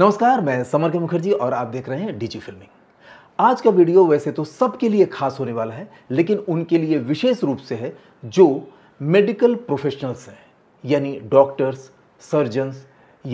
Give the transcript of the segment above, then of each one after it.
नमस्कार मैं समर के मुखर्जी और आप देख रहे हैं डीजी फिल्मिंग आज का वीडियो वैसे तो सबके लिए खास होने वाला है लेकिन उनके लिए विशेष रूप से है जो मेडिकल प्रोफेशनल्स हैं यानी डॉक्टर्स सर्जन्स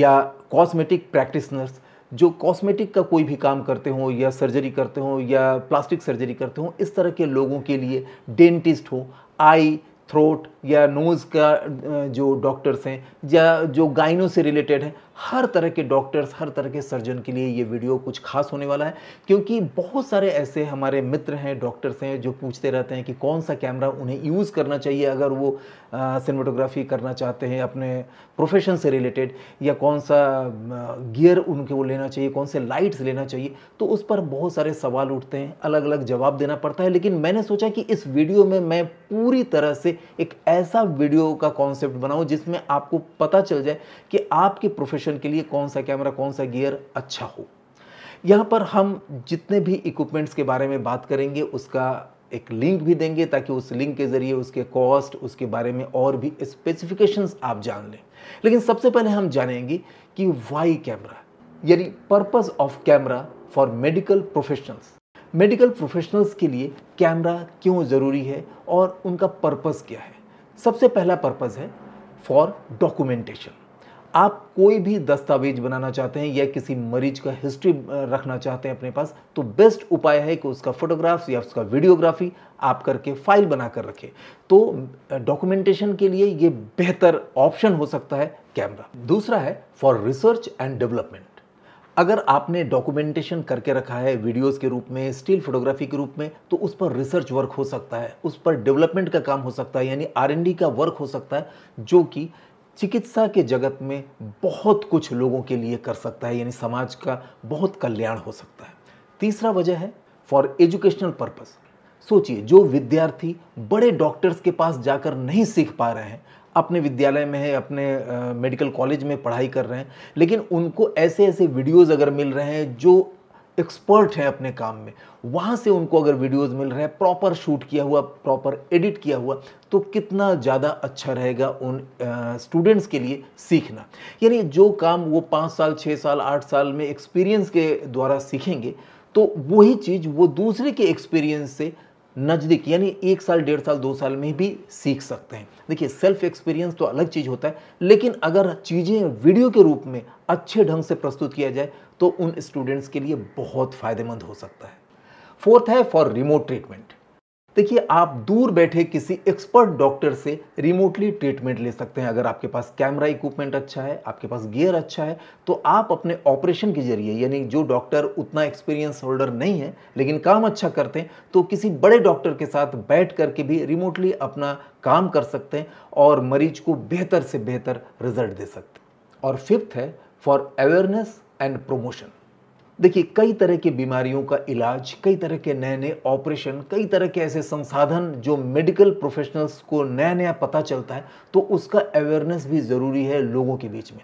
या कॉस्मेटिक प्रैक्टिसनर्स जो कॉस्मेटिक का कोई भी काम करते हों या सर्जरी करते हों या प्लास्टिक सर्जरी करते हों इस तरह के लोगों के लिए डेंटिस्ट हो आई थ्रोट या नोज़ का जो डॉक्टर्स हैं या जो गायनों से रिलेटेड हैं हर तरह के डॉक्टर्स हर तरह के सर्जन के लिए ये वीडियो कुछ खास होने वाला है क्योंकि बहुत सारे ऐसे हमारे मित्र हैं डॉक्टर्स हैं जो पूछते रहते हैं कि कौन सा कैमरा उन्हें यूज़ करना चाहिए अगर वो सिनेमाटोग्राफी करना चाहते हैं अपने प्रोफेशन से रिलेटेड या कौन सा गियर उनके वो लेना चाहिए कौन से लाइट्स लेना चाहिए तो उस पर बहुत सारे सवाल उठते हैं अलग अलग जवाब देना पड़ता है लेकिन मैंने सोचा कि इस वीडियो में मैं पूरी तरह से एक ऐसा वीडियो का कॉन्सेप्ट बनाऊँ जिसमें आपको पता चल जाए कि आपके प्रोफेशन ऑपरेशन के लिए कौन सा कैमरा कौन सा गियर अच्छा हो यहाँ पर हम जितने भी इक्विपमेंट्स के बारे में बात करेंगे उसका एक लिंक भी देंगे ताकि उस लिंक के ज़रिए उसके कॉस्ट उसके बारे में और भी स्पेसिफिकेशंस आप जान लें लेकिन सबसे पहले हम जानेंगे कि वाई कैमरा यानी purpose of camera for medical professionals medical professionals के लिए कैमरा क्यों ज़रूरी है और उनका पर्पस क्या है सबसे पहला पर्पस है फॉर डॉक्यूमेंटेशन आप कोई भी दस्तावेज बनाना चाहते हैं या किसी मरीज का हिस्ट्री रखना चाहते हैं अपने पास तो बेस्ट उपाय है कि उसका फोटोग्राफ्स या उसका वीडियोग्राफी आप करके फाइल बना कर रखें तो डॉक्यूमेंटेशन के लिए ये बेहतर ऑप्शन हो सकता है कैमरा दूसरा है फॉर रिसर्च एंड डेवलपमेंट अगर आपने डॉक्यूमेंटेशन करके रखा है वीडियोस के रूप में स्टील फोटोग्राफी के रूप में तो उस पर रिसर्च वर्क हो सकता है उस पर डेवलपमेंट का काम हो सकता है यानी आर का वर्क हो सकता है जो कि चिकित्सा के जगत में बहुत कुछ लोगों के लिए कर सकता है यानी समाज का बहुत कल्याण हो सकता है तीसरा वजह है फॉर एजुकेशनल पर्पस सोचिए जो विद्यार्थी बड़े डॉक्टर्स के पास जाकर नहीं सीख पा रहे हैं अपने विद्यालय में है अपने मेडिकल कॉलेज में पढ़ाई कर रहे हैं लेकिन उनको ऐसे ऐसे वीडियोज़ अगर मिल रहे हैं जो एक्सपर्ट है अपने काम में वहाँ से उनको अगर वीडियोस मिल रहे हैं प्रॉपर शूट किया हुआ प्रॉपर एडिट किया हुआ तो कितना ज़्यादा अच्छा रहेगा उन स्टूडेंट्स के लिए सीखना यानी जो काम वो पाँच साल छः साल आठ साल में एक्सपीरियंस के द्वारा सीखेंगे तो वही चीज़ वो दूसरे के एक्सपीरियंस से नज़दीक यानी एक साल डेढ़ साल दो साल में भी सीख सकते हैं देखिए सेल्फ एक्सपीरियंस तो अलग चीज़ होता है लेकिन अगर चीज़ें वीडियो के रूप में अच्छे ढंग से प्रस्तुत किया जाए तो उन स्टूडेंट्स के लिए बहुत फ़ायदेमंद हो सकता है फोर्थ है फॉर रिमोट ट्रीटमेंट देखिए आप दूर बैठे किसी एक्सपर्ट डॉक्टर से रिमोटली ट्रीटमेंट ले सकते हैं अगर आपके पास कैमरा इक्विपमेंट अच्छा है आपके पास गियर अच्छा है तो आप अपने ऑपरेशन के जरिए यानी जो डॉक्टर उतना एक्सपीरियंस होल्डर नहीं है लेकिन काम अच्छा करते हैं तो किसी बड़े डॉक्टर के साथ बैठ करके भी रिमोटली अपना काम कर सकते हैं और मरीज को बेहतर से बेहतर रिजल्ट दे सकते हैं और फिफ्थ है फॉर अवेयरनेस एंड प्रोमोशन देखिए कई तरह की बीमारियों का इलाज कई तरह के नए नए ऑपरेशन कई तरह के ऐसे संसाधन जो मेडिकल प्रोफेशनल्स को नया नया पता चलता है तो उसका अवेयरनेस भी ज़रूरी है लोगों के बीच में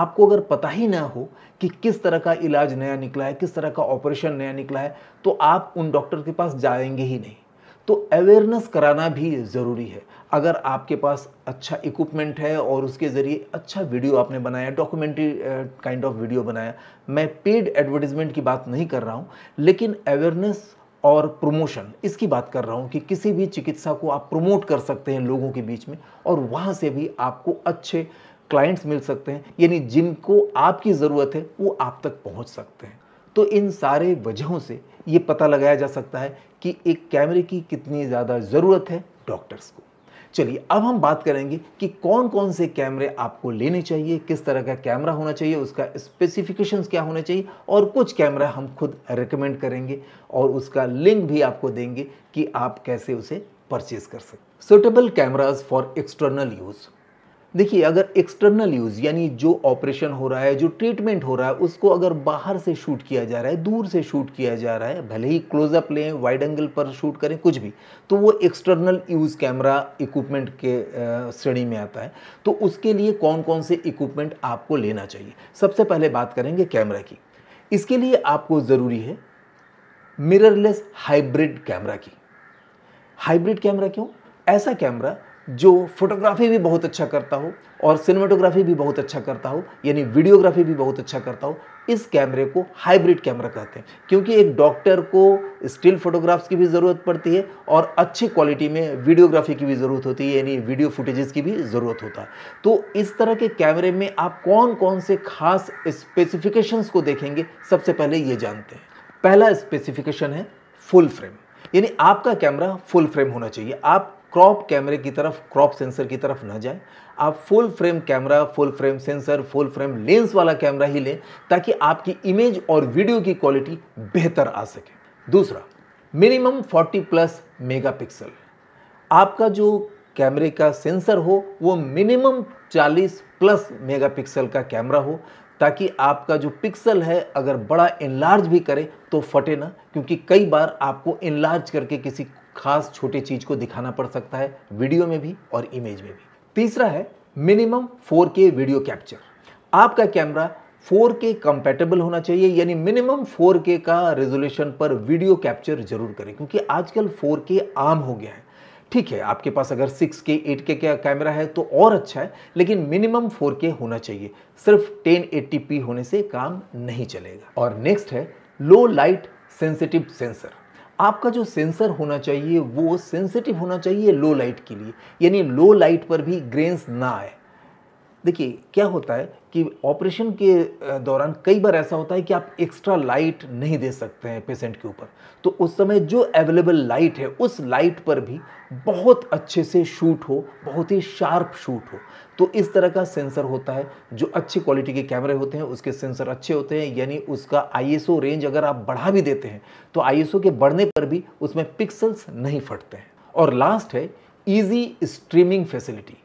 आपको अगर पता ही ना हो कि किस तरह का इलाज नया निकला है किस तरह का ऑपरेशन नया निकला है तो आप उन डॉक्टर के पास जाएंगे ही नहीं तो अवेयरनेस कराना भी ज़रूरी है अगर आपके पास अच्छा इक्विपमेंट है और उसके ज़रिए अच्छा वीडियो आपने बनाया डॉक्यूमेंट्री काइंड ऑफ वीडियो बनाया मैं पेड एडवर्टीजमेंट की बात नहीं कर रहा हूँ लेकिन अवेयरनेस और प्रमोशन इसकी बात कर रहा हूँ कि किसी भी चिकित्सा को आप प्रमोट कर सकते हैं लोगों के बीच में और वहाँ से भी आपको अच्छे क्लाइंट्स मिल सकते हैं यानी जिनको आपकी ज़रूरत है वो आप तक पहुँच सकते हैं तो इन सारे वजहों से ये पता लगाया जा सकता है कि एक कैमरे की कितनी ज़्यादा ज़रूरत है डॉक्टर्स को चलिए अब हम बात करेंगे कि कौन कौन से कैमरे आपको लेने चाहिए किस तरह का कैमरा होना चाहिए उसका स्पेसिफिकेशंस क्या होना चाहिए और कुछ कैमरा हम खुद रेकमेंड करेंगे और उसका लिंक भी आपको देंगे कि आप कैसे उसे परचेज कर सकते suitable cameras for external use देखिए अगर एक्सटर्नल यूज़ यानी जो ऑपरेशन हो रहा है जो ट्रीटमेंट हो रहा है उसको अगर बाहर से शूट किया जा रहा है दूर से शूट किया जा रहा है भले ही क्लोजअप लें वाइड एंगल पर शूट करें कुछ भी तो वो एक्सटर्नल यूज़ कैमरा इक्विपमेंट के श्रेणी में आता है तो उसके लिए कौन कौन से इक्विपमेंट आपको लेना चाहिए सबसे पहले बात करेंगे कैमरा की इसके लिए आपको ज़रूरी है मिररलेस हाइब्रिड कैमरा की हाइब्रिड कैमरा क्यों ऐसा कैमरा जो फोटोग्राफी भी बहुत अच्छा करता हो और सिनेमाटोग्राफी भी बहुत अच्छा करता हो यानी वीडियोग्राफी भी बहुत अच्छा करता हो इस कैमरे को हाइब्रिड कैमरा कहते हैं क्योंकि एक डॉक्टर को स्टिल फोटोग्राफ्स की भी ज़रूरत पड़ती है और अच्छी क्वालिटी में वीडियोग्राफी की भी ज़रूरत होती है यानी वीडियो फुटेजेस की भी ज़रूरत होता है तो इस तरह के कैमरे में आप कौन कौन से खास स्पेसिफिकेशंस को देखेंगे सबसे पहले ये जानते हैं पहला स्पेसिफिकेशन है फुल फ्रेम यानी आपका कैमरा फुल फ्रेम होना चाहिए आप क्रॉप कैमरे की तरफ क्रॉप सेंसर की तरफ ना जाए आप full frame camera full frame sensor full frame lens वाला कैमरा ही लें ताकि आपकी इमेज और वीडियो की क्वालिटी बेहतर आ सके दूसरा मिनिमम 40 प्लस मेगापिक्सल आपका जो कैमरे का सेंसर हो वो मिनिमम 40 प्लस मेगापिक्सल का कैमरा हो ताकि आपका जो पिक्सल है अगर बड़ा इनलार्ज भी करे तो फटे ना क्योंकि कई बार आपको इनलार्ज करके किसी खास छोटे चीज को दिखाना पड़ सकता है वीडियो में भी और इमेज में भी तीसरा है मिनिमम 4K वीडियो कैप्चर आपका कैमरा 4K कंपेटेबल होना चाहिए यानी मिनिमम 4K का रेजोल्यूशन पर वीडियो कैप्चर जरूर करें क्योंकि आजकल 4K आम हो गया है ठीक है आपके पास अगर 6K 8K का कैमरा है तो और अच्छा है लेकिन मिनिमम 4K होना चाहिए सिर्फ 1080p होने से काम नहीं चलेगा और नेक्स्ट है लो लाइट सेंसिटिव सेंसर आपका जो सेंसर होना चाहिए वो सेंसिटिव होना चाहिए लो लाइट के लिए यानी लो लाइट पर भी ग्रेन्स ना आए देखिए क्या होता है कि ऑपरेशन के दौरान कई बार ऐसा होता है कि आप एक्स्ट्रा लाइट नहीं दे सकते हैं पेशेंट के ऊपर तो उस समय जो अवेलेबल लाइट है उस लाइट पर भी बहुत अच्छे से शूट हो बहुत ही शार्प शूट हो तो इस तरह का सेंसर होता है जो अच्छी क्वालिटी के कैमरे होते हैं उसके सेंसर अच्छे होते हैं यानी उसका आई रेंज अगर आप बढ़ा भी देते हैं तो आई के बढ़ने पर भी उसमें पिक्सल्स नहीं फटते हैं और लास्ट है ईजी स्ट्रीमिंग फैसिलिटी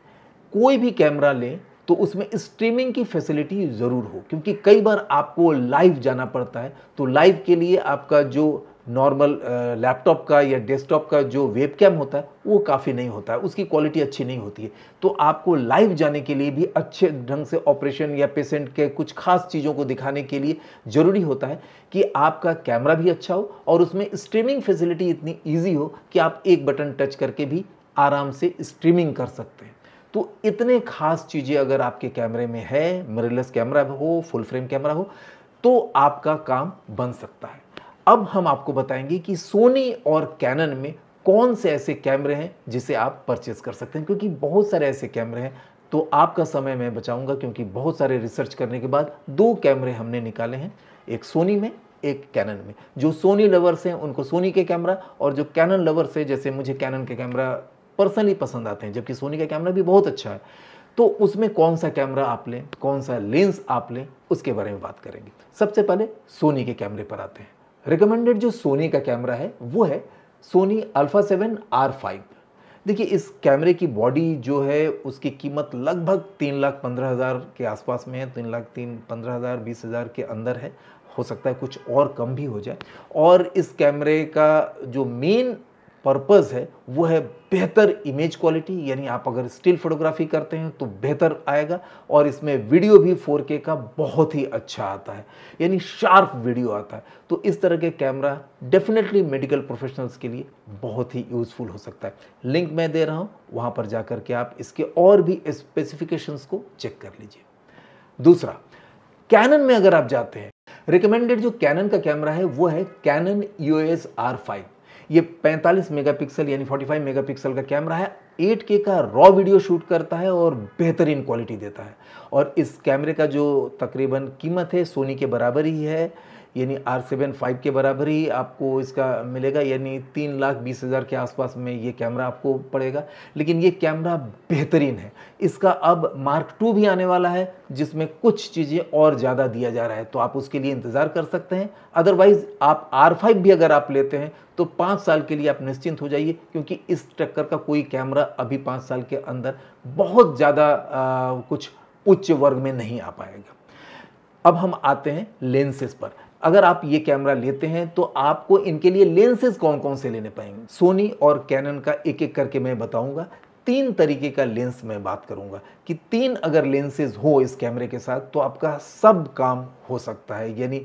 कोई भी कैमरा लें तो उसमें स्ट्रीमिंग की फैसिलिटी ज़रूर हो क्योंकि कई बार आपको लाइव जाना पड़ता है तो लाइव के लिए आपका जो नॉर्मल लैपटॉप का या डेस्कटॉप का जो वेब कैम होता है वो काफ़ी नहीं होता है उसकी क्वालिटी अच्छी नहीं होती है तो आपको लाइव जाने के लिए भी अच्छे ढंग से ऑपरेशन या पेशेंट के कुछ खास चीज़ों को दिखाने के लिए ज़रूरी होता है कि आपका कैमरा भी अच्छा हो और उसमें स्ट्रीमिंग फैसिलिटी इतनी ईजी हो कि आप एक बटन टच करके भी आराम से स्ट्रीमिंग कर सकते हैं तो इतने खास चीज़ें अगर आपके कैमरे में है मिररलेस कैमरा हो फुल फ्रेम कैमरा हो तो आपका काम बन सकता है अब हम आपको बताएंगे कि सोनी और कैनन में कौन से ऐसे कैमरे हैं जिसे आप परचेज कर सकते हैं क्योंकि बहुत सारे ऐसे कैमरे हैं तो आपका समय मैं बचाऊंगा क्योंकि बहुत सारे रिसर्च करने के बाद दो कैमरे हमने निकाले हैं एक सोनी में एक कैनन में जो सोनी लवर्स हैं उनको सोनी के कैमरा और जो कैनन लवर्स है जैसे मुझे कैनन के कैमरा पर्सनली पसंद आते हैं जबकि सोनी का कैमरा भी बहुत अच्छा है तो उसमें कौन सा कैमरा आप लें कौन सा लेंस आप लें उसके बारे में बात करेंगे सबसे पहले सोनी के कैमरे पर आते हैं रिकमेंडेड जो सोनी का कैमरा है वो है Sony Alpha seven R five देखिए इस कैमरे की बॉडी जो है उसकी कीमत लगभग तीन लाख पंद्रह हज़ार के आसपास में है तीन लाख तीन पंद्रह हज़ार बीस हज़ार के अंदर है हो सकता है कुछ और कम भी हो जाए और इस कैमरे का जो मेन पर्पस है वो है बेहतर इमेज क्वालिटी यानी आप अगर स्टिल फोटोग्राफी करते हैं तो बेहतर आएगा और इसमें वीडियो भी 4K का बहुत ही अच्छा आता है यानी शार्प वीडियो आता है तो इस तरह के कैमरा डेफिनेटली मेडिकल प्रोफेशनल्स के लिए बहुत ही यूज़फुल हो सकता है लिंक मैं दे रहा हूँ वहाँ पर जा के आप इसके और भी स्पेसिफिकेशंस को चेक कर लीजिए दूसरा कैनन में अगर आप जाते हैं रिकमेंडेड जो कैनन का कैमरा है वो है Canon U S R five ये 45 मेगापिक्सल यानी 45 मेगापिक्सल का कैमरा है 8K का रॉ वीडियो शूट करता है और बेहतरीन क्वालिटी देता है और इस कैमरे का जो तकरीबन कीमत है सोनी के बराबर ही है यानी आर सेवन फाइव के बराबर ही आपको इसका मिलेगा यानी तीन लाख बीस हज़ार के आसपास में ये कैमरा आपको पड़ेगा लेकिन ये कैमरा बेहतरीन है इसका अब मार्क टू भी आने वाला है जिसमें कुछ चीज़ें और ज़्यादा दिया जा रहा है तो आप उसके लिए इंतज़ार कर सकते हैं अदरवाइज़ आप आर फाइव भी अगर आप लेते हैं तो पाँच साल के लिए आप निश्चिंत हो जाइए क्योंकि इस टक्कर का कोई कैमरा अभी पाँच साल के अंदर बहुत ज़्यादा कुछ उच्च वर्ग में नहीं आ पाएगा अब हम आते हैं लेंसेज पर अगर आप ये कैमरा लेते हैं तो आपको इनके लिए लेंसेज कौन कौन से लेने पाएंगे सोनी और कैनन का एक एक करके मैं बताऊंगा तीन तरीके का लेंस मैं बात करूंगा कि तीन अगर लेंसेज हो इस कैमरे के साथ तो आपका सब काम हो सकता है यानी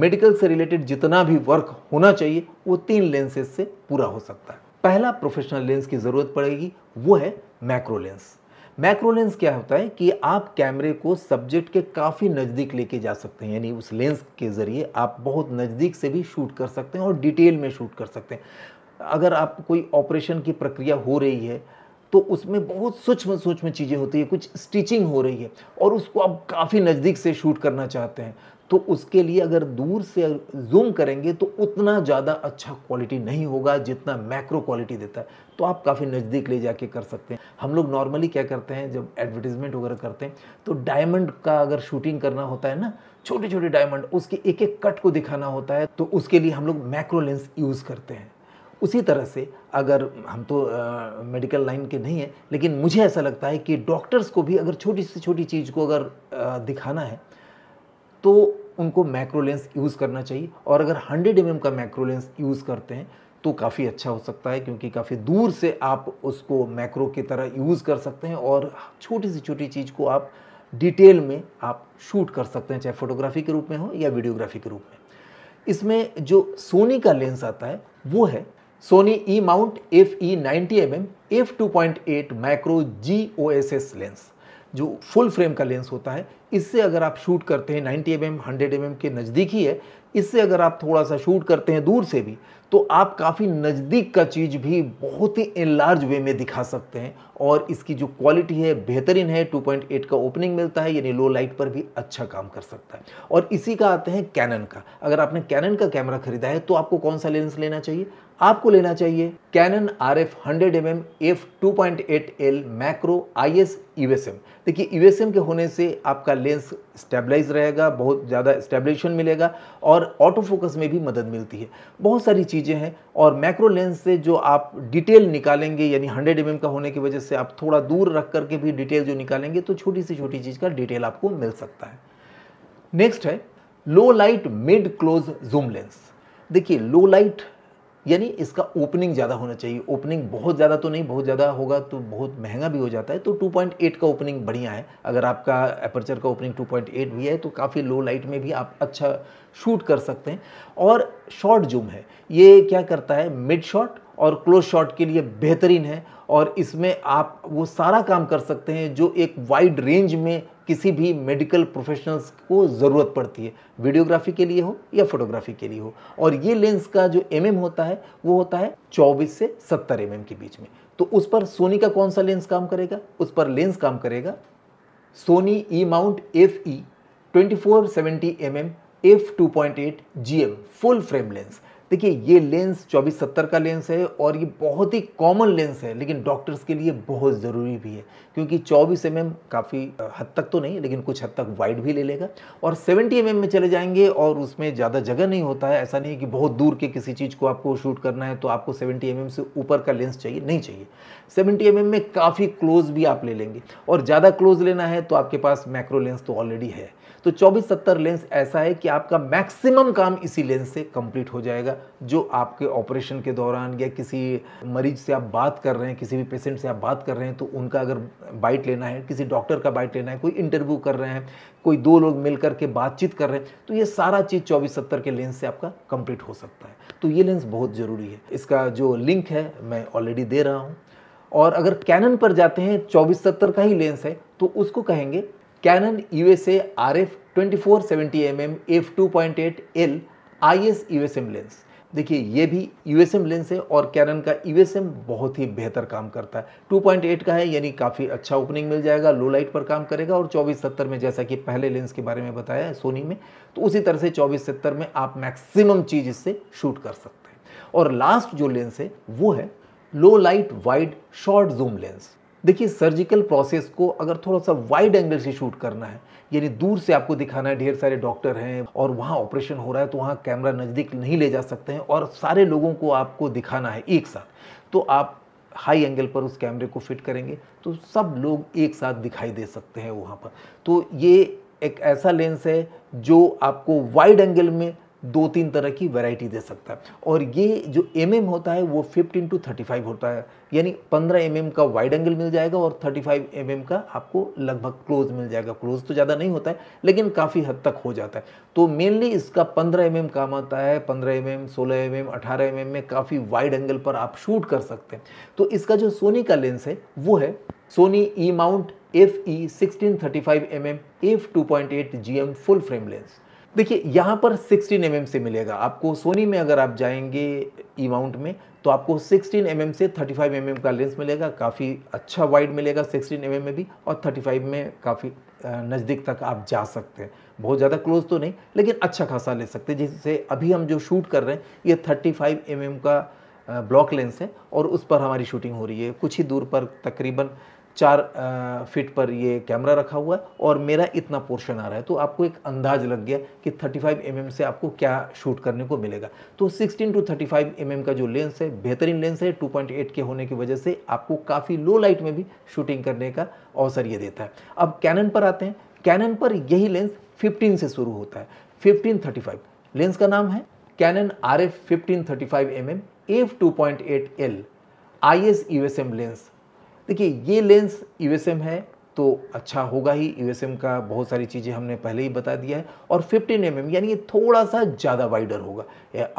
मेडिकल से रिलेटेड जितना भी वर्क होना चाहिए वो तीन लेंसेज से पूरा हो सकता है पहला प्रोफेशनल लेंस की ज़रूरत पड़ेगी वो है मैक्रो लेंस मैक्रो लेंस क्या होता है कि आप कैमरे को सब्जेक्ट के काफ़ी नज़दीक लेके जा सकते हैं यानी उस लेंस के ज़रिए आप बहुत नज़दीक से भी शूट कर सकते हैं और डिटेल में शूट कर सकते हैं अगर आप कोई ऑपरेशन की प्रक्रिया हो रही है तो उसमें बहुत सूक्ष्म सूक्ष्म चीज़ें होती है कुछ स्टिचिंग हो रही है और उसको आप काफ़ी नज़दीक से शूट करना चाहते हैं तो उसके लिए अगर दूर से जूम करेंगे तो उतना ज़्यादा अच्छा क्वालिटी नहीं होगा जितना मैक्रो क्वालिटी देता है तो आप काफ़ी नज़दीक ले जाके कर सकते हैं हम लोग नॉर्मली क्या करते हैं जब एडवर्टीजमेंट वगैरह करते हैं तो डायमंड का अगर शूटिंग करना होता है ना छोटे छोटे डायमंड उसके एक एक कट को दिखाना होता है तो उसके लिए हम लोग मैक्रो लेंस यूज़ करते हैं उसी तरह से अगर हम तो आ, मेडिकल लाइन के नहीं हैं लेकिन मुझे ऐसा लगता है कि डॉक्टर्स को भी अगर छोटी से छोटी चीज़ को अगर आ, दिखाना है तो उनको मैक्रो लेंस यूज़ करना चाहिए और अगर 100 एम mm का मैक्रो लेंस यूज़ करते हैं तो काफ़ी अच्छा हो सकता है क्योंकि काफ़ी दूर से आप उसको मैक्रो की तरह यूज़ कर सकते हैं और छोटी सी छोटी चीज़ को आप डिटेल में आप शूट कर सकते हैं चाहे फोटोग्राफी के रूप में हो या वीडियोग्राफी के रूप में इसमें जो सोनी का लेंस आता है वो है Sony E mount F E ninety M M F two point eight micro G O S S lens जो फुल फ्रेम का लेंस होता है इससे अगर आप शूट करते हैं 90 एम एम हंड्रेड एम के नज़दीक ही है इससे अगर आप थोड़ा सा शूट करते हैं दूर से भी तो आप काफ़ी नज़दीक का चीज़ भी बहुत ही लार्ज वे में दिखा सकते हैं और इसकी जो क्वालिटी है बेहतरीन है 2.8 का ओपनिंग मिलता है यानी लो लाइट पर भी अच्छा काम कर सकता है और इसी का आते हैं कैनन का अगर आपने कैनन का कैमरा खरीदा है तो आपको कौन सा लेंस लेना चाहिए आपको लेना चाहिए Canon R F hundred M M F two point eight L macro I S U S M देखिए यू एस एम के होने से आपका लेंस स्टेबलाइज रहेगा बहुत ज़्यादा स्टेबलेशन मिलेगा और ऑटो फोकस में भी मदद मिलती है बहुत सारी चीज़ें हैं और मैक्रो लेंस से जो आप डिटेल निकालेंगे यानी हंड्रेड एम एम का होने की वजह से आप थोड़ा दूर रख करके भी डिटेल जो निकालेंगे तो छोटी से छोटी चीज़ का डिटेल आपको मिल सकता है नेक्स्ट है low light mid close zoom lens देखिए लो लाइट यानी इसका ओपनिंग ज़्यादा होना चाहिए ओपनिंग बहुत ज़्यादा तो नहीं बहुत ज़्यादा होगा तो बहुत महंगा भी हो जाता है तो 2.8 का ओपनिंग बढ़िया है अगर आपका एपर्चर का ओपनिंग 2.8 भी है तो काफ़ी लो लाइट में भी आप अच्छा शूट कर सकते हैं और शॉर्ट जूम है ये क्या करता है मिड शॉट और क्लोज शॉट के लिए बेहतरीन है और इसमें आप वो सारा काम कर सकते हैं जो एक वाइड रेंज में किसी भी मेडिकल प्रोफेशनल्स को ज़रूरत पड़ती है वीडियोग्राफी के लिए हो या फोटोग्राफी के लिए हो और ये लेंस का जो एम mm होता है वो होता है 24 से 70 एम mm के बीच में तो उस पर सोनी का कौन सा लेंस काम करेगा उस पर लेंस काम करेगा Sony E mount F E twenty four seventy M M F two point eight G M full frame lens देखिए ये लेंस चौबीस सत्तर का लेंस है और ये बहुत ही कॉमन लेंस है लेकिन डॉक्टर्स के लिए बहुत ज़रूरी भी है क्योंकि चौबीस एम काफ़ी हद तक तो नहीं लेकिन कुछ हद तक वाइड भी ले लेगा और सेवेंटी एम में चले जाएंगे और उसमें ज़्यादा जगह नहीं होता है ऐसा नहीं है कि बहुत दूर के किसी चीज़ को आपको शूट करना है तो आपको सेवेंटी एम से ऊपर का लेंस चाहिए नहीं चाहिए सेवेंटी एम में काफ़ी क्लोज भी आप ले लेंगे और ज़्यादा क्लोज लेना है तो आपके पास मैक्रो लेंस तो ऑलरेडी है तो चौबीस सत्तर लेंस ऐसा है कि आपका मैक्सिमम काम इसी लेंस से कंप्लीट हो जाएगा जो आपके ऑपरेशन के दौरान या किसी मरीज से आप बात कर रहे हैं किसी भी पेशेंट से आप बात कर रहे हैं तो उनका अगर बाइट लेना है किसी डॉक्टर का बाइट लेना है कोई इंटरव्यू कर रहे हैं कोई दो लोग मिल के बातचीत कर रहे हैं तो ये सारा चीज़ चौबीस सत्तर के लेंस से आपका कंप्लीट हो सकता है तो ये लेंस बहुत ज़रूरी है इसका जो लिंक है मैं ऑलरेडी दे रहा हूँ और अगर कैनन पर जाते हैं चौबीस सत्तर का ही लेंस है तो उसको कहेंगे Canon U S A R F twenty four seventy M M F two point eight L I S U S M lens देखिए ये भी यूएसएम लेंस है और कैनन का यूएसएम बहुत ही बेहतर काम करता है 2.8 का है यानी काफ़ी अच्छा ओपनिंग मिल जाएगा लो लाइट पर काम करेगा और 2470 में जैसा कि पहले लेंस के बारे में बताया है सोनी में तो उसी तरह से 2470 में आप मैक्सिमम चीज़ इससे शूट कर सकते हैं और लास्ट जो लेंस है वो है low light wide short zoom lens देखिए सर्जिकल प्रोसेस को अगर थोड़ा सा वाइड एंगल से शूट करना है यानी दूर से आपको दिखाना है ढेर सारे डॉक्टर हैं और वहाँ ऑपरेशन हो रहा है तो वहाँ कैमरा नज़दीक नहीं ले जा सकते हैं और सारे लोगों को आपको दिखाना है एक साथ तो आप हाई एंगल पर उस कैमरे को फिट करेंगे तो सब लोग एक साथ दिखाई दे सकते हैं वहाँ पर तो ये एक ऐसा लेंस है जो आपको वाइड एंगल में दो तीन तरह की वैरायटी दे सकता है और ये जो एम mm होता है वो फिफ्टीन टू थर्टी फाइव होता है यानी पंद्रह एम mm का वाइड एंगल मिल जाएगा और थर्टी फाइव एम mm का आपको लगभग क्लोज मिल जाएगा क्लोज तो ज़्यादा नहीं होता है लेकिन काफ़ी हद तक हो जाता है तो मेनली इसका पंद्रह एम mm काम आता है पंद्रह एम एम सोलह एम एम अठारह एम में काफ़ी वाइड एंगल पर आप शूट कर सकते हैं तो इसका जो सोनी का लेंस है वो है Sony E mount F E sixteen thirty five M M F two point eight G M full frame lens देखिए यहाँ पर 16 एम mm से मिलेगा आपको सोनी में अगर आप जाएंगे ई माउंट में तो आपको 16 एम mm से 35 एम mm का लेंस मिलेगा काफ़ी अच्छा वाइड मिलेगा 16 एम mm में भी और 35 में काफ़ी नज़दीक तक आप जा सकते हैं बहुत ज़्यादा क्लोज तो नहीं लेकिन अच्छा खासा ले सकते हैं जिससे अभी हम जो शूट कर रहे हैं ये 35 फाइव mm का ब्लॉक लेंस है और उस पर हमारी शूटिंग हो रही है कुछ ही दूर पर तकरीबन चार फीट पर ये कैमरा रखा हुआ है और मेरा इतना पोर्शन आ रहा है तो आपको एक अंदाज लग गया कि 35 फाइव mm से आपको क्या शूट करने को मिलेगा तो 16 टू 35 फाइव mm का जो लेंस है बेहतरीन लेंस है 2.8 के होने की वजह से आपको काफ़ी लो लाइट में भी शूटिंग करने का अवसर ये देता है अब कैनन पर आते हैं कैनन पर यही लेंस फिफ्टीन से शुरू होता है फिफ्टीन लेंस का नाम है Canon R F fifteen thirty five M M F two point eight L I S U S M lens देखिए ये लेंस यू है तो अच्छा होगा ही यू का बहुत सारी चीज़ें हमने पहले ही बता दिया है और 15 एम mm, यानी ये थोड़ा सा ज़्यादा वाइडर होगा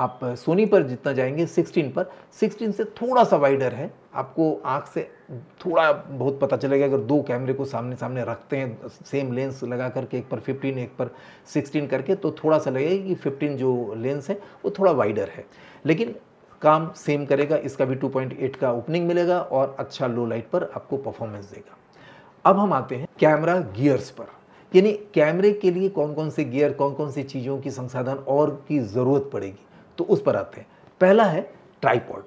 आप सोनी पर जितना जाएंगे 16 पर 16 से थोड़ा सा वाइडर है आपको आँख से थोड़ा बहुत पता चलेगा अगर दो कैमरे को सामने सामने रखते हैं सेम लेंस लगा करके एक पर 15 एक पर 16 करके तो थोड़ा सा लगेगा कि 15 जो लेंस है वो थोड़ा वाइडर है लेकिन काम सेम करेगा इसका भी 2.8 का ओपनिंग मिलेगा और अच्छा लो लाइट पर आपको परफॉर्मेंस देगा अब हम आते हैं कैमरा गियर्स पर यानी कैमरे के लिए कौन कौन से गियर कौन कौन सी चीज़ों की संसाधन और की ज़रूरत पड़ेगी तो उस पर आते हैं पहला है ट्राईपॉड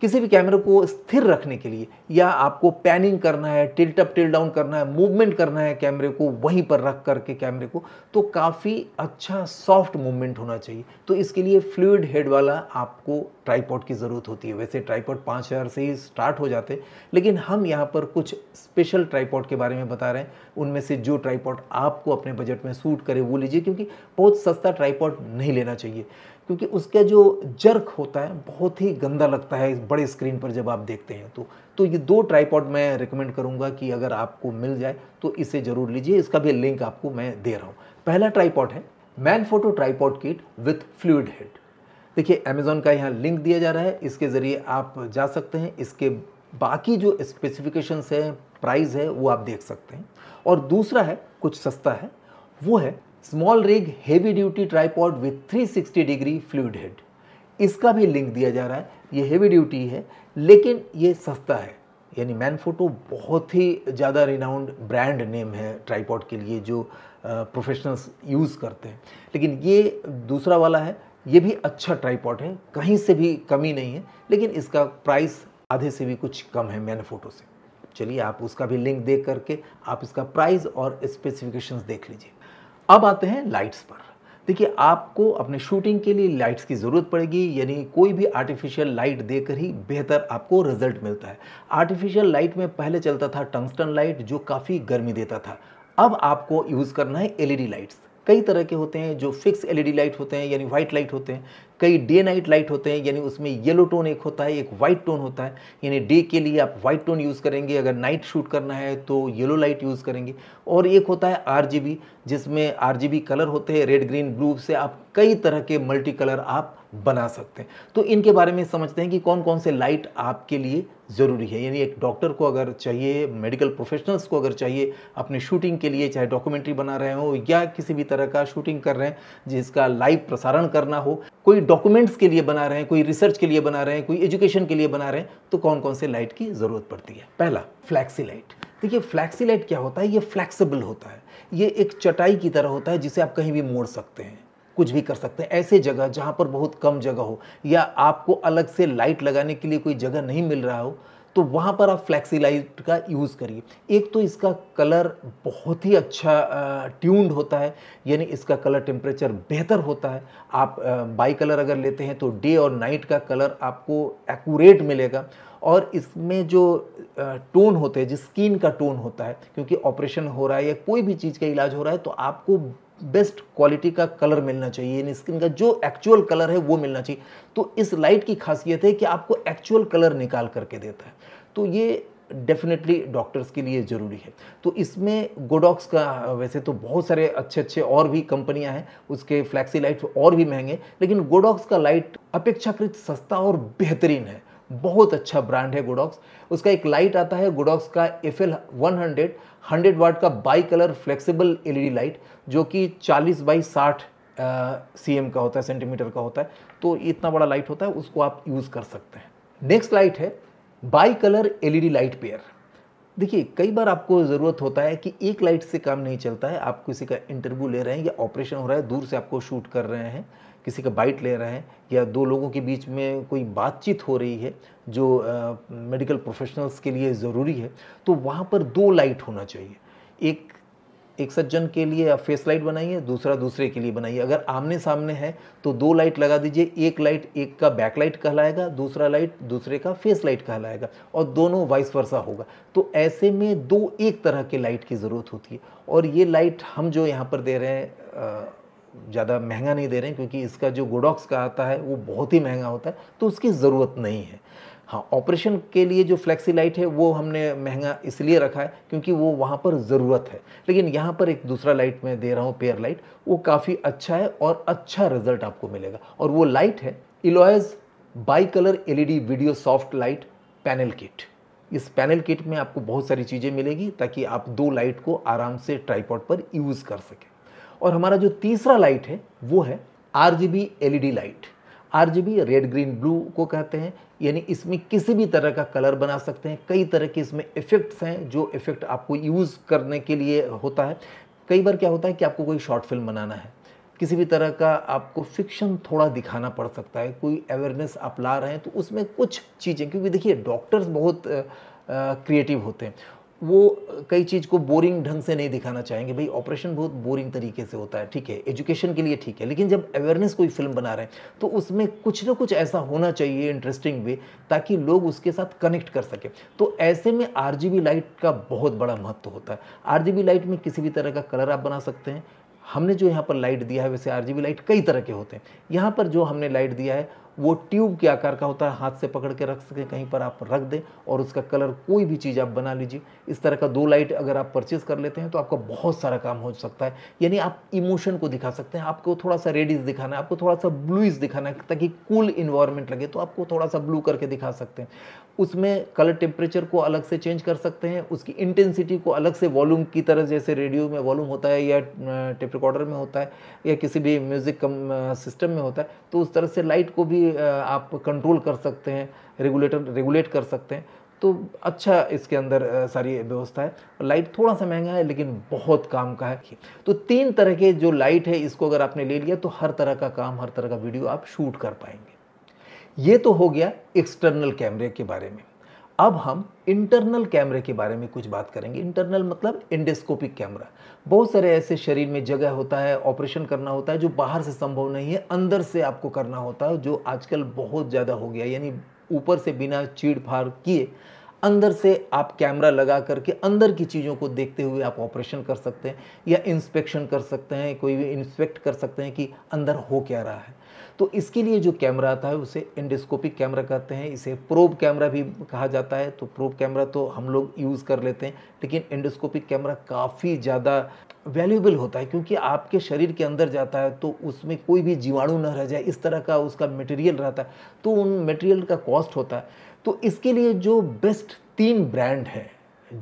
किसी भी कैमरे को स्थिर रखने के लिए या आपको पैनिंग करना है टिल्ट अप टिल डाउन करना है मूवमेंट करना है कैमरे को वहीं पर रख करके कैमरे को तो काफ़ी अच्छा सॉफ्ट मूवमेंट होना चाहिए तो इसके लिए फ्लूड हेड वाला आपको ट्राईपॉड की ज़रूरत होती है वैसे ट्राईपॉड पाँच हज़ार से ही स्टार्ट हो जाते लेकिन हम यहाँ पर कुछ स्पेशल ट्राईपॉड के बारे में बता रहे हैं उनमें से जो ट्राईपॉड आपको अपने बजट में सूट करे वो लीजिए क्योंकि बहुत सस्ता ट्राईपॉड नहीं लेना चाहिए क्योंकि उसका जो जर्क होता है बहुत ही गंदा लगता है बड़े स्क्रीन पर जब आप देखते हैं तो तो ये दो ट्राईपॉड मैं रिकमेंड करूँगा कि अगर आपको मिल जाए तो इसे ज़रूर लीजिए इसका भी लिंक आपको मैं दे रहा हूँ पहला ट्राईपॉड है Manfrotto tripod kit with fluid head देखिए अमेज़ोन का यहाँ लिंक दिया जा रहा है इसके ज़रिए आप जा सकते हैं इसके बाकी जो स्पेसिफिकेशंस है प्राइस है वो आप देख सकते हैं और दूसरा है कुछ सस्ता है वो है SmallRig heavy duty tripod with 360 degree fluid head इसका भी लिंक दिया जा रहा है ये हेवी ड्यूटी है लेकिन ये सस्ता है यानी मैन फोटो बहुत ही ज़्यादा रिनाउंड ब्रांड नेम है ट्राईपॉड के लिए जो प्रोफेशनल्स यूज़ करते हैं लेकिन ये दूसरा वाला है ये भी अच्छा ट्राईपॉड है कहीं से भी कमी नहीं है लेकिन इसका प्राइस आधे से भी कुछ कम है मैंने फ़ोटो से चलिए आप उसका भी लिंक देख करके आप इसका प्राइस और स्पेसिफिकेशंस देख लीजिए अब आते हैं लाइट्स पर देखिए आपको अपने शूटिंग के लिए लाइट्स की ज़रूरत पड़ेगी यानी कोई भी आर्टिफिशियल लाइट देकर ही बेहतर आपको रिजल्ट मिलता है आर्टिफिशियल लाइट में पहले चलता था टंगस्टन लाइट जो काफ़ी गर्मी देता था अब आपको यूज़ करना है एलईडी लाइट्स कई तरह के होते हैं जो फिक्स एलईडी लाइट होते हैं यानी व्हाइट लाइट होते हैं कई डे नाइट लाइट होते हैं यानी उसमें येलो टोन एक होता है एक वाइट टोन होता है यानी डे के लिए आप वाइट टोन यूज़ करेंगे अगर नाइट शूट करना है तो येलो लाइट यूज़ करेंगे और एक होता है आर जिसमें आर कलर होते हैं रेड ग्रीन ब्लू से आप कई तरह के मल्टी कलर आप बना सकते हैं तो इनके बारे में समझते हैं कि कौन कौन से लाइट आपके लिए ज़रूरी है यानी एक डॉक्टर को अगर चाहिए मेडिकल प्रोफेशनल्स को अगर चाहिए अपने शूटिंग के लिए चाहे डॉक्यूमेंट्री बना रहे हो या किसी भी तरह का शूटिंग कर रहे हैं जिसका लाइव प्रसारण करना हो कोई डॉक्यूमेंट्स के लिए बना रहे हैं कोई रिसर्च के लिए बना रहे हैं कोई एजुकेशन के लिए बना रहे हैं तो कौन कौन से लाइट की ज़रूरत पड़ती है पहला फ्लैक्सी लाइट देखिए फ्लैक्सी लाइट क्या होता है ये फ्लैक्सीबल होता है ये एक चटाई की तरह होता है जिसे आप कहीं भी मोड़ सकते हैं कुछ भी कर सकते हैं ऐसे जगह जहाँ पर बहुत कम जगह हो या आपको अलग से लाइट लगाने के लिए कोई जगह नहीं मिल रहा हो तो वहाँ पर आप फ्लैक्सी लाइट का यूज़ करिए एक तो इसका कलर बहुत ही अच्छा ट्यून्ड होता है यानी इसका कलर टेम्परेचर बेहतर होता है आप बाई कलर अगर लेते हैं तो डे और नाइट का कलर आपको एक्यूरेट मिलेगा और इसमें जो टोन होते हैं जिस स्किन का टोन होता है क्योंकि ऑपरेशन हो रहा है या कोई भी चीज़ का इलाज हो रहा है तो आपको बेस्ट क्वालिटी का कलर मिलना चाहिए यानी स्किन का जो एक्चुअल कलर है वो मिलना चाहिए तो इस लाइट की खासियत है कि आपको एक्चुअल कलर निकाल करके देता है तो ये डेफिनेटली डॉक्टर्स के लिए ज़रूरी है तो इसमें गोडॉक्स का वैसे तो बहुत सारे अच्छे अच्छे और भी कंपनियां हैं उसके फ्लैक्सी लाइट और भी महंगे लेकिन गोडॉक्स का लाइट अपेक्षाकृत सस्ता और बेहतरीन है बहुत अच्छा ब्रांड है गुडॉक्स उसका एक लाइट आता है गुडॉक्स का F L one hundred hundred watt का bi colour flexible L light जो कि चालीस बाई साठ सी एम का होता है सेंटीमीटर का होता है तो इतना बड़ा लाइट होता है उसको आप यूज़ कर सकते हैं नेक्स्ट लाइट है bi colour L light pair देखिए कई बार आपको ज़रूरत होता है कि एक लाइट से काम नहीं चलता है आप किसी का इंटरव्यू ले रहे हैं या ऑपरेशन हो रहा है दूर से आपको शूट कर रहे हैं किसी का बाइट ले रहे हैं या दो लोगों के बीच में कोई बातचीत हो रही है जो मेडिकल मेडिकल प्रोफेशनल्स के लिए ज़रूरी है तो वहाँ पर दो लाइट होना चाहिए एक एक सज्जन के लिए आप फेस लाइट बनाइए दूसरा दूसरे के लिए बनाइए अगर आमने सामने है तो दो लाइट लगा दीजिए एक लाइट एक का बैक लाइट कहलाएगा दूसरा लाइट दूसरे का फेस लाइट कहलाएगा और दोनों वाइस वर्षा होगा तो ऐसे में दो एक तरह के लाइट की ज़रूरत होती है और ये लाइट हम जो यहाँ पर दे रहे हैं ज़्यादा महंगा नहीं दे रहे हैं क्योंकि इसका जो गोडॉक्स का आता है वो बहुत ही महंगा होता है तो उसकी ज़रूरत नहीं है हाँ ऑपरेशन के लिए जो फ्लैक्सी लाइट है वो हमने महंगा इसलिए रखा है क्योंकि वो वहाँ पर ज़रूरत है लेकिन यहाँ पर एक दूसरा लाइट मैं दे रहा हूँ पेयर लाइट वो काफ़ी अच्छा है और अच्छा रिजल्ट आपको मिलेगा और वो लाइट है इलोयज bi colour L video soft light panel kit इस पैनल किट में आपको बहुत सारी चीज़ें मिलेगी ताकि आप दो लाइट को आराम से ट्राईपॉड पर यूज़ कर सकें और हमारा जो तीसरा लाइट है वो है R G B L E D light R G B red green blue को कहते हैं यानी इसमें किसी भी तरह का कलर बना सकते हैं कई तरह के इसमें इफ़ेक्ट्स हैं जो इफ़ेक्ट आपको यूज़ करने के लिए होता है कई बार क्या होता है कि आपको कोई शॉर्ट फिल्म बनाना है किसी भी तरह का आपको फिक्शन थोड़ा दिखाना पड़ सकता है कोई अवेयरनेस आप ला रहे हैं तो उसमें कुछ चीज़ें क्योंकि देखिए डॉक्टर्स बहुत क्रिएटिव होते हैं वो कई चीज़ को बोरिंग ढंग से नहीं दिखाना चाहेंगे भाई ऑपरेशन बहुत बोरिंग तरीके से होता है ठीक है एजुकेशन के लिए ठीक है लेकिन जब अवेयरनेस कोई फिल्म बना रहे हैं तो उसमें कुछ ना कुछ ऐसा होना चाहिए इंटरेस्टिंग वे ताकि लोग उसके साथ कनेक्ट कर सकें तो ऐसे में आर लाइट का बहुत बड़ा महत्व होता है आर लाइट में किसी भी तरह का कलर आप बना सकते हैं हमने जो यहाँ पर लाइट दिया है वैसे आर लाइट कई तरह के होते हैं यहाँ पर जो हमने लाइट दिया है वो ट्यूब के आकार का होता है हाथ से पकड़ के रख सकें कहीं पर आप रख दें और उसका कलर कोई भी चीज़ आप बना लीजिए इस तरह का दो लाइट अगर आप परचेज़ कर लेते हैं तो आपका बहुत सारा काम हो सकता है यानी आप इमोशन को दिखा सकते हैं आपको थोड़ा सा रेडिस दिखाना है आपको थोड़ा सा ब्लूइस दिखाना है ताकि कूल इन्वायरमेंट लगे तो आपको थोड़ा सा ब्लू करके दिखा सकते हैं उसमें कलर टेम्परेचर को अलग से चेंज कर सकते हैं उसकी इंटेंसिटी को अलग से वॉल्यूम की तरह जैसे रेडियो में वॉल्यूम होता है या टेप रिकॉर्डर में होता है या किसी भी म्यूज़िक सिस्टम में होता है तो उस तरह से लाइट को भी आप कंट्रोल कर सकते हैं रेगुलेटर रेगुलेट कर सकते हैं तो अच्छा इसके अंदर सारी व्यवस्था है लाइट थोड़ा सा महंगा है लेकिन बहुत काम का है तो तीन तरह के जो लाइट है इसको अगर आपने ले लिया तो हर तरह का काम हर तरह का वीडियो आप शूट कर पाएंगे ये तो हो गया एक्सटर्नल कैमरे के बारे में अब हम इंटरनल कैमरे के बारे में कुछ बात करेंगे इंटरनल मतलब इंडेस्कोपिक कैमरा बहुत सारे ऐसे शरीर में जगह होता है ऑपरेशन करना होता है जो बाहर से संभव नहीं है अंदर से आपको करना होता है जो आजकल बहुत ज़्यादा हो गया यानी ऊपर से बिना चीड़ फाड़ किए अंदर से आप कैमरा लगा करके अंदर की चीज़ों को देखते हुए आप ऑपरेशन कर सकते हैं या इंस्पेक्शन कर सकते हैं कोई भी इंस्पेक्ट कर सकते हैं कि अंदर हो क्या रहा है तो इसके लिए जो कैमरा आता है उसे एंडोस्कोपिक कैमरा कहते हैं इसे प्रोब कैमरा भी कहा जाता है तो प्रोब कैमरा तो हम लोग यूज़ कर लेते हैं लेकिन एंडोस्कोपिक कैमरा काफ़ी ज़्यादा वैल्यूबल होता है क्योंकि आपके शरीर के अंदर जाता है तो उसमें कोई भी जीवाणु न रह जाए इस तरह का उसका मटेरियल रहता है तो उन मटेरियल का कॉस्ट होता है तो इसके लिए जो बेस्ट तीन ब्रांड है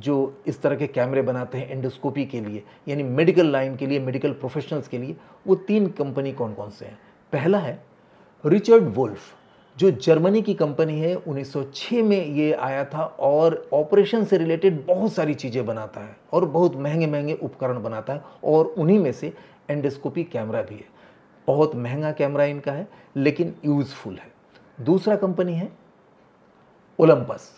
जो इस तरह के कैमरे बनाते हैं एंडोस्कोपी के लिए यानी मेडिकल लाइन के लिए मेडिकल प्रोफेशनल्स के लिए वो तीन कंपनी कौन कौन से हैं पहला है रिचर्ड वुल्फ जो जर्मनी की कंपनी है 1906 में ये आया था और ऑपरेशन से रिलेटेड बहुत सारी चीज़ें बनाता है और बहुत महंगे महंगे उपकरण बनाता है और उन्हीं में से एंडोस्कोपी कैमरा भी है बहुत महंगा कैमरा इनका है लेकिन यूज़फुल है दूसरा कंपनी है ओलंपस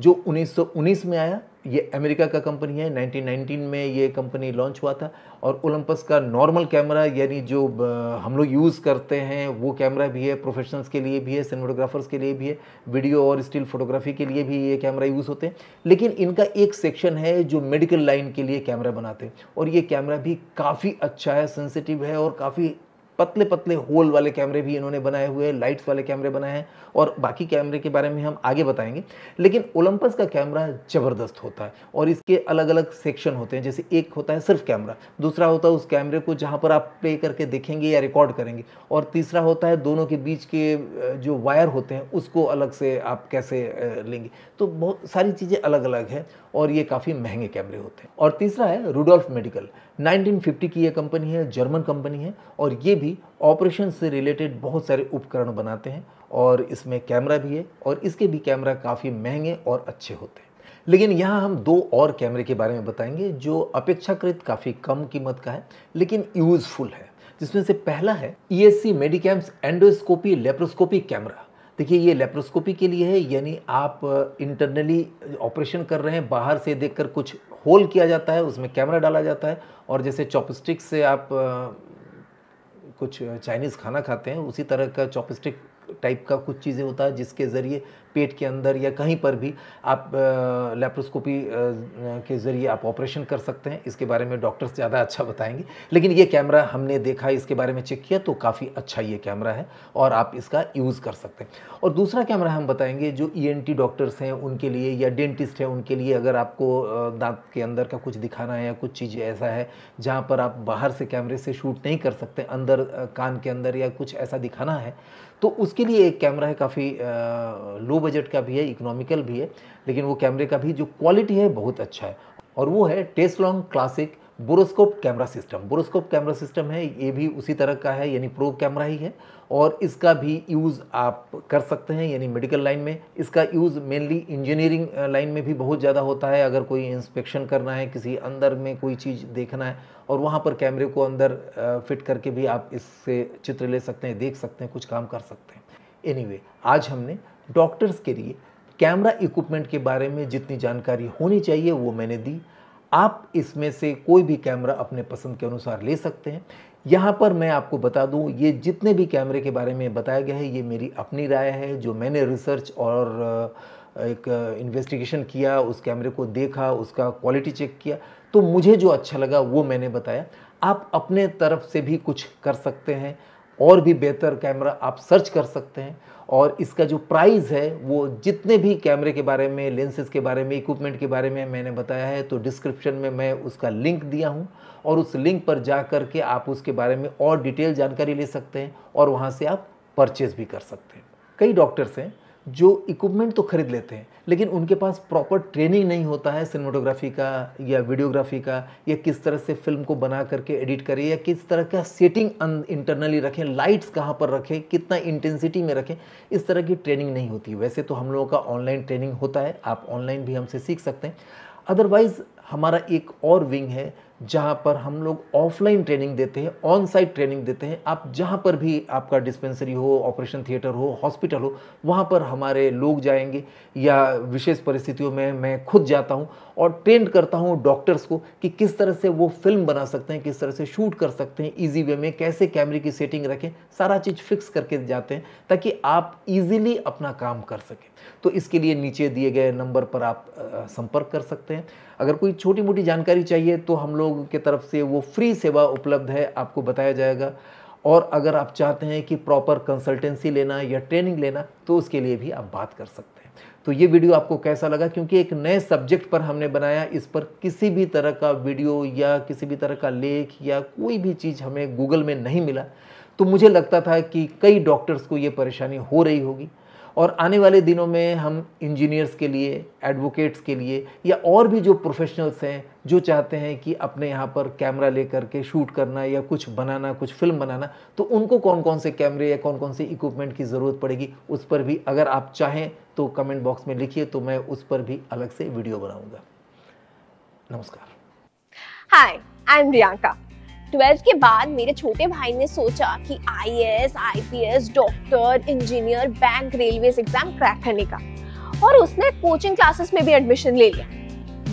जो 1919 में आया ये अमेरिका का कंपनी है 1919 में ये कंपनी लॉन्च हुआ था और ओलंपस का नॉर्मल कैमरा यानी जो हम लोग यूज़ करते हैं वो कैमरा भी है प्रोफेशनल्स के लिए भी है सिनेमाटोग्राफर्स के लिए भी है वीडियो और स्टिल फोटोग्राफी के लिए भी ये कैमरा यूज़ होते हैं लेकिन इनका एक सेक्शन है जो मेडिकल लाइन के लिए कैमरा बनाते हैं और ये कैमरा भी काफ़ी अच्छा है सेंसिटिव है और काफ़ी पतले पतले होल वाले कैमरे भी इन्होंने बनाए हुए हैं लाइट्स वाले कैमरे बनाए हैं और बाकी कैमरे के बारे में हम आगे बताएंगे लेकिन ओलंपस का कैमरा ज़बरदस्त होता है और इसके अलग अलग सेक्शन होते हैं जैसे एक होता है सिर्फ कैमरा दूसरा होता है उस कैमरे को जहाँ पर आप प्ले करके देखेंगे या रिकॉर्ड करेंगे और तीसरा होता है दोनों के बीच के जो वायर होते हैं उसको अलग से आप कैसे लेंगे तो बहुत सारी चीज़ें अलग अलग हैं और ये काफ़ी महंगे कैमरे होते हैं और तीसरा है रूडोल्फ मेडिकल 1950 की ये कंपनी है जर्मन कंपनी है और ये भी ऑपरेशन से रिलेटेड बहुत सारे उपकरण बनाते हैं और इसमें कैमरा भी है और इसके भी कैमरा काफ़ी महंगे और अच्छे होते हैं लेकिन यहाँ हम दो और कैमरे के बारे में बताएंगे जो अपेक्षाकृत काफ़ी कम कीमत का है लेकिन यूज़फुल है जिसमें से पहला है E S C Medicams endoscopy laparoscopy camera देखिए ये लेप्रोस्कोपी के लिए है यानी आप इंटरनली ऑपरेशन कर रहे हैं बाहर से देखकर कुछ होल किया जाता है उसमें कैमरा डाला जाता है और जैसे चॉपस्टिक से आप कुछ चाइनीज़ खाना खाते हैं उसी तरह का चॉपस्टिक टाइप का कुछ चीज़ें होता है जिसके ज़रिए पेट के अंदर या कहीं पर भी आप लेप्रोस्कोपी के ज़रिए आप ऑपरेशन कर सकते हैं इसके बारे में डॉक्टर्स ज़्यादा अच्छा बताएंगे लेकिन ये कैमरा हमने देखा इसके बारे में चेक किया तो काफ़ी अच्छा ये कैमरा है और आप इसका यूज़ कर सकते हैं और दूसरा कैमरा हम बताएंगे जो ई e डॉक्टर्स हैं उनके लिए या डेंटिस्ट हैं उनके लिए अगर आपको दांत के अंदर का कुछ दिखाना है या कुछ चीज़ ऐसा है जहाँ पर आप बाहर से कैमरे से शूट नहीं कर सकते अंदर कान के अंदर या कुछ ऐसा दिखाना है तो उसके लिए एक कैमरा है काफ़ी लो बजट का भी है इकोनॉमिकल भी है लेकिन वो कैमरे का भी जो क्वालिटी है बहुत अच्छा है और वो है Teslong classic borescope camera system borescope camera system है ये भी उसी तरह का है यानी प्रो कैमरा ही है और इसका भी यूज़ आप कर सकते हैं यानी मेडिकल लाइन में इसका यूज़ मेनली इंजीनियरिंग लाइन में भी बहुत ज़्यादा होता है अगर कोई इंस्पेक्शन करना है किसी अंदर में कोई चीज़ देखना है और वहाँ पर कैमरे को अंदर फिट करके भी आप इससे चित्र ले सकते हैं देख सकते हैं कुछ काम कर सकते हैं एनी anyway, आज हमने डॉक्टर्स के लिए कैमरा इक्विपमेंट के बारे में जितनी जानकारी होनी चाहिए वो मैंने दी आप इसमें से कोई भी कैमरा अपने पसंद के अनुसार ले सकते हैं यहाँ पर मैं आपको बता दूँ ये जितने भी कैमरे के बारे में बताया गया है ये मेरी अपनी राय है जो मैंने रिसर्च और एक इन्वेस्टिगेशन किया उस कैमरे को देखा उसका क्वालिटी चेक किया तो मुझे जो अच्छा लगा वो मैंने बताया आप अपने तरफ से भी कुछ कर सकते हैं और भी बेहतर कैमरा आप सर्च कर सकते हैं और इसका जो प्राइस है वो जितने भी कैमरे के बारे में लेंसेज के बारे में इक्विपमेंट के बारे में मैंने बताया है तो डिस्क्रिप्शन में मैं उसका लिंक दिया हूँ और उस लिंक पर जा कर के आप उसके बारे में और डिटेल जानकारी ले सकते हैं और वहाँ से आप परचेज़ भी कर सकते हैं कई डॉक्टर्स हैं जो इक्विपमेंट तो खरीद लेते हैं लेकिन उनके पास प्रॉपर ट्रेनिंग नहीं होता है सिनेमाटोग्राफी का या वीडियोग्राफी का या किस तरह से फिल्म को बना करके एडिट करें या किस तरह का सेटिंग अं, इंटरनली रखें लाइट्स कहाँ पर रखें कितना इंटेंसिटी में रखें इस तरह की ट्रेनिंग नहीं होती वैसे तो हम लोगों का ऑनलाइन ट्रेनिंग होता है आप ऑनलाइन भी हमसे सीख सकते हैं अदरवाइज़ हमारा एक और विंग है जहाँ पर हम लोग ऑफलाइन ट्रेनिंग देते हैं ऑन साइट ट्रेनिंग देते हैं आप जहाँ पर भी आपका डिस्पेंसरी हो ऑपरेशन थिएटर हो हॉस्पिटल हो वहाँ पर हमारे लोग जाएंगे या विशेष परिस्थितियों में मैं खुद जाता हूँ और ट्रेन करता हूँ डॉक्टर्स को कि किस तरह से वो फिल्म बना सकते हैं किस तरह से शूट कर सकते हैं ईजी वे में कैसे कैमरे की सेटिंग रखें सारा चीज़ फिक्स करके जाते हैं ताकि आप ईजिली अपना काम कर सकें तो इसके लिए नीचे दिए गए नंबर पर आप संपर्क कर सकते हैं अगर कोई छोटी मोटी जानकारी चाहिए तो हम लोग के तरफ से वो फ्री सेवा उपलब्ध है आपको बताया जाएगा और अगर आप चाहते हैं कि प्रॉपर कंसल्टेंसी लेना या ट्रेनिंग लेना तो उसके लिए भी आप बात कर सकते हैं तो ये वीडियो आपको कैसा लगा क्योंकि एक नए सब्जेक्ट पर हमने बनाया इस पर किसी भी तरह का वीडियो या किसी भी तरह का लेख या कोई भी चीज़ हमें गूगल में नहीं मिला तो मुझे लगता था कि कई डॉक्टर्स को ये परेशानी हो रही होगी और आने वाले दिनों में हम इंजीनियर्स के लिए एडवोकेट्स के लिए या और भी जो प्रोफेशनल्स हैं जो चाहते हैं कि अपने यहाँ पर कैमरा ले करके शूट करना या कुछ बनाना कुछ फिल्म बनाना तो उनको कौन कौन से कैमरे या कौन कौन से इक्विपमेंट की ज़रूरत पड़ेगी उस पर भी अगर आप चाहें तो कमेंट बॉक्स में लिखिए तो मैं उस पर भी अलग से वीडियो बनाऊँगा नमस्कार हाय आई एम रियांका ट्वेल्थ के बाद मेरे छोटे भाई ने सोचा कि I S doctor engineer bank railway exam crack करने का और उसने कोचिंग क्लासेस में भी एडमिशन ले लिया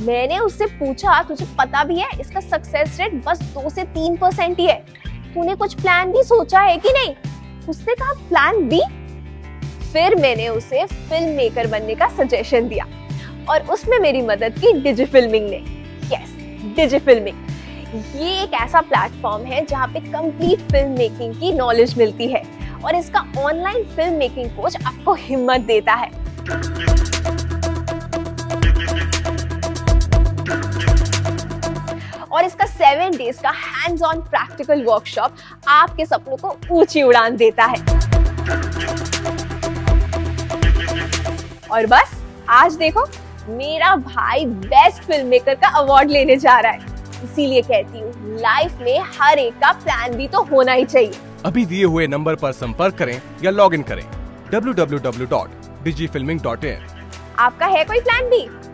मैंने उससे पूछा तुझे पता भी है इसका सक्सेस रेट बस दो से तीन परसेंट ही है तूने कुछ प्लान भी सोचा है कि नहीं उसने कहा प्लान बी फिर मैंने उसे फिल्म मेकर बनने का सजेशन दिया और उसमें मेरी मदद की डिजी फिल्मिंग ने यस डिजी फिल्मिंग ये एक ऐसा प्लेटफॉर्म है जहाँ पे कंप्लीट फिल्म मेकिंग की नॉलेज मिलती है और इसका ऑनलाइन फिल्म मेकिंग कोच आपको हिम्मत देता है और इसका सेवन डेज का हैंड्स ऑन प्रैक्टिकल वर्कशॉप आपके सपनों को ऊंची उड़ान देता है और बस आज देखो मेरा भाई बेस्ट फिल्म मेकर का अवार्ड लेने जा रहा है इसीलिए कहती हूँ लाइफ में हर एक का प्लान भी तो होना ही चाहिए अभी दिए हुए नंबर पर संपर्क करें या लॉग इन करें डब्ल्यू आपका है कोई प्लान भी